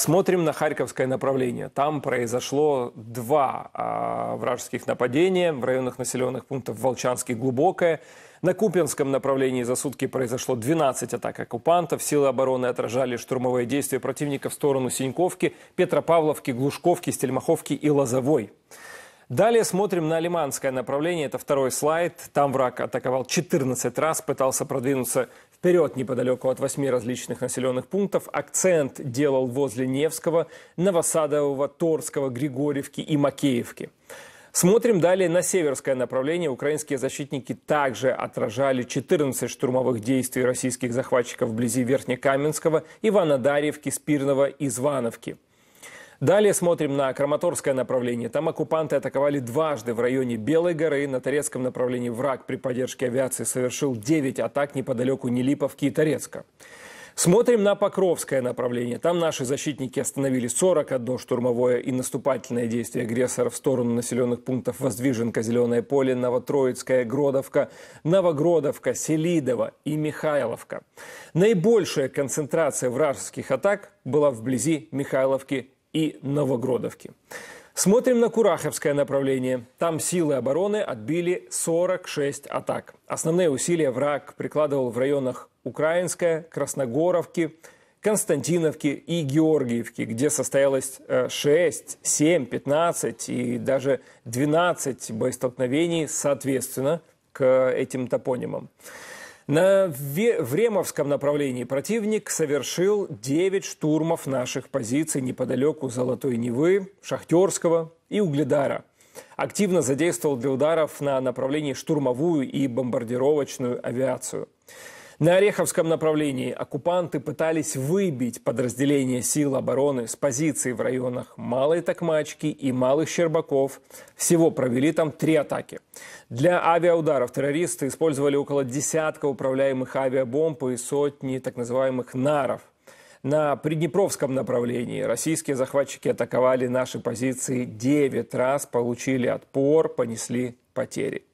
Смотрим на Харьковское направление. Там произошло два а, вражеских нападения в районах населенных пунктов Волчанский, Глубокое. На Купинском направлении за сутки произошло 12 атак оккупантов. Силы обороны отражали штурмовые действия противника в сторону Синьковки, Петропавловки, Глушковки, Стельмаховки и Лозовой. Далее смотрим на лиманское направление. Это второй слайд. Там враг атаковал 14 раз, пытался продвинуться вперед неподалеку от восьми различных населенных пунктов. Акцент делал возле Невского, Новосадового, Торского, Григорьевки и Макеевки. Смотрим далее на северское направление. Украинские защитники также отражали 14 штурмовых действий российских захватчиков вблизи Верхнекаменского, Ивана Дарьевки, Спирного и Звановки. Далее смотрим на Краматорское направление. Там оккупанты атаковали дважды в районе Белой горы. На Торецком направлении враг при поддержке авиации совершил 9 атак неподалеку Нелиповки и Торецка. Смотрим на Покровское направление. Там наши защитники остановили 41 штурмовое и наступательное действие агрессора в сторону населенных пунктов Воздвиженка, Зеленое поле, Новотроицкая, Гродовка, Новогродовка, Селидово и Михайловка. Наибольшая концентрация вражеских атак была вблизи Михайловки и Новогродовки. Смотрим на Курахевское направление. Там силы обороны отбили 46 атак. Основные усилия враг прикладывал в районах Украинская, Красногоровки, Константиновки и Георгиевки, где состоялось 6, 7, 15 и даже 12 боестолкновений соответственно к э, этим топонимам. На Времовском направлении противник совершил 9 штурмов наших позиций неподалеку Золотой Невы, Шахтерского и Угледара. Активно задействовал для ударов на направлении штурмовую и бомбардировочную авиацию. На Ореховском направлении оккупанты пытались выбить подразделения сил обороны с позиций в районах Малой Токмачки и Малых Щербаков. Всего провели там три атаки. Для авиаударов террористы использовали около десятка управляемых авиабомб и сотни так называемых наров. На Приднепровском направлении российские захватчики атаковали наши позиции 9 раз, получили отпор, понесли потери.